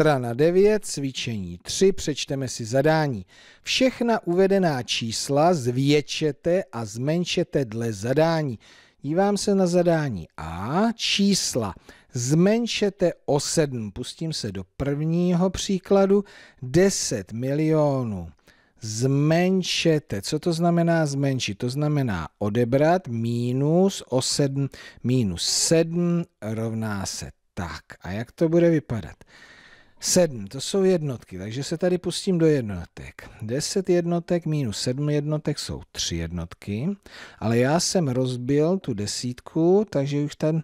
Strana 9, cvičení 3, přečteme si zadání. Všechna uvedená čísla zvětšete a zmenšete dle zadání. Dívám se na zadání A, čísla zmenšete o 7. Pustím se do prvního příkladu. 10 milionů zmenšete. Co to znamená zmenšit? To znamená odebrat minus o 7, minus 7 rovná se tak. A jak to bude vypadat? 7, to jsou jednotky, takže se tady pustím do jednotek. 10 jednotek minus 7 jednotek jsou 3 jednotky, ale já jsem rozbil tu desítku, takže už tam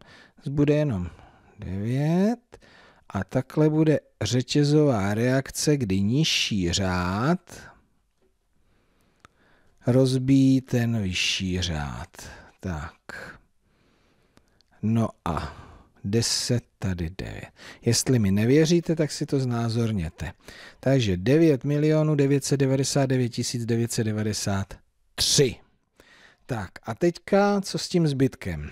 bude jenom 9 a takhle bude řetězová reakce, kdy nižší řád rozbíjí ten vyšší řád. Tak. No a 10, tady 9. Jestli mi nevěříte, tak si to znázorněte. Takže 9 milionů 999 993. Tak a teďka co s tím zbytkem?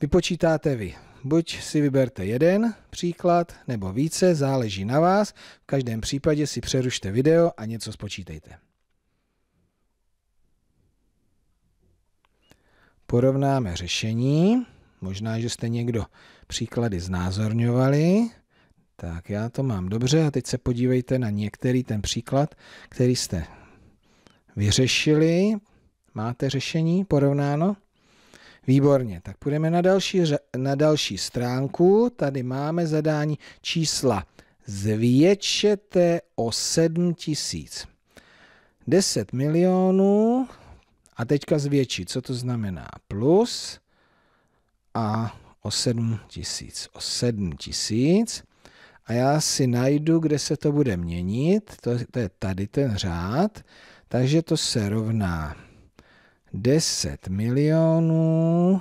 Vypočítáte vy. Buď si vyberte jeden příklad nebo více, záleží na vás. V každém případě si přerušte video a něco spočítejte. Porovnáme řešení. Možná, že jste někdo příklady znázorňovali. Tak já to mám dobře a teď se podívejte na některý ten příklad, který jste vyřešili. Máte řešení porovnáno? Výborně, tak půjdeme na další, na další stránku. Tady máme zadání čísla zvětšete o 7 tisíc. 10 milionů a teďka zvětší. Co to znamená? Plus a o 7 tisíc. O 7 tisíc. A já si najdu, kde se to bude měnit. To, to je tady ten řád. Takže to se rovná 10 milionů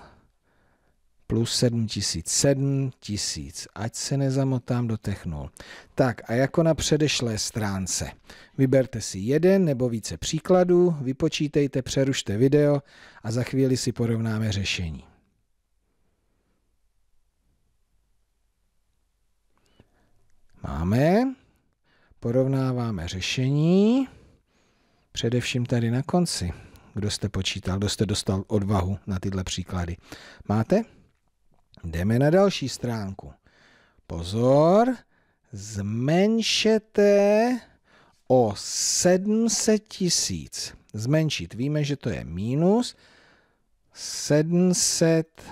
plus 7 tisíc, 7 tisíc, ať se nezamotám do těch Tak a jako na předešlé stránce, vyberte si jeden nebo více příkladů, vypočítejte, přerušte video a za chvíli si porovnáme řešení. máme, porovnáváme řešení, především tady na konci. Kdo jste počítal, kdo jste dostal odvahu na tyhle příklady? Máte? Jdeme na další stránku. Pozor, zmenšete o 700 tisíc. Zmenšit, víme, že to je minus 700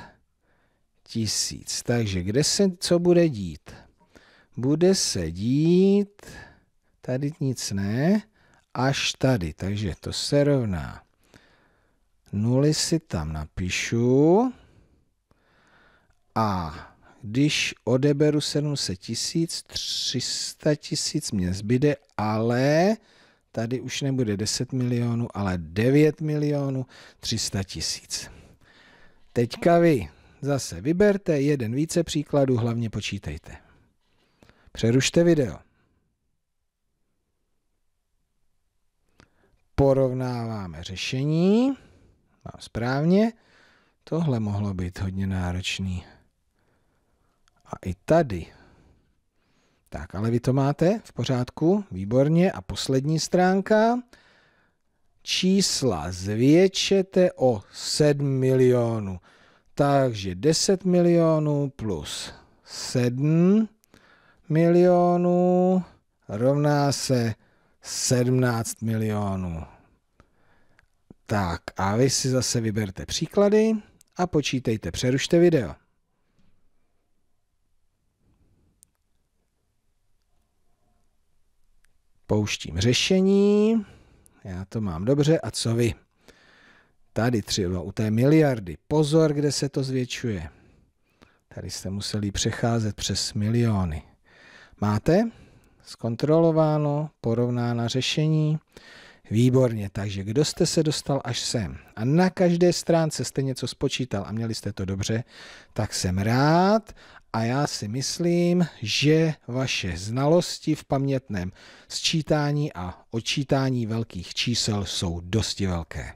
tisíc. Takže kde se co bude dít? bude se dít, tady nic ne, až tady. Takže to se rovná. Nuly si tam napíšu a když odeberu 700 tisíc, 300 tisíc mě zbyde, ale tady už nebude 10 milionů, ale 9 milionů 300 tisíc. Teďka vy zase vyberte jeden více příkladů, hlavně počítejte. Přerušte video. Porovnáváme řešení. Mám správně. Tohle mohlo být hodně náročný. A i tady. Tak, ale vy to máte v pořádku, výborně. A poslední stránka. Čísla zvětšete o 7 milionů. Takže 10 milionů plus 7 milionů rovná se 17 milionů. Tak a vy si zase vyberte příklady a počítejte, přerušte video. Pouštím řešení, já to mám dobře, a co vy? Tady třeba u té miliardy, pozor, kde se to zvětšuje. Tady jste museli přecházet přes miliony. Máte zkontrolováno, porovnána řešení? Výborně, takže kdo jste se dostal až sem a na každé stránce jste něco spočítal a měli jste to dobře, tak jsem rád a já si myslím, že vaše znalosti v pamětném sčítání a odčítání velkých čísel jsou dosti velké.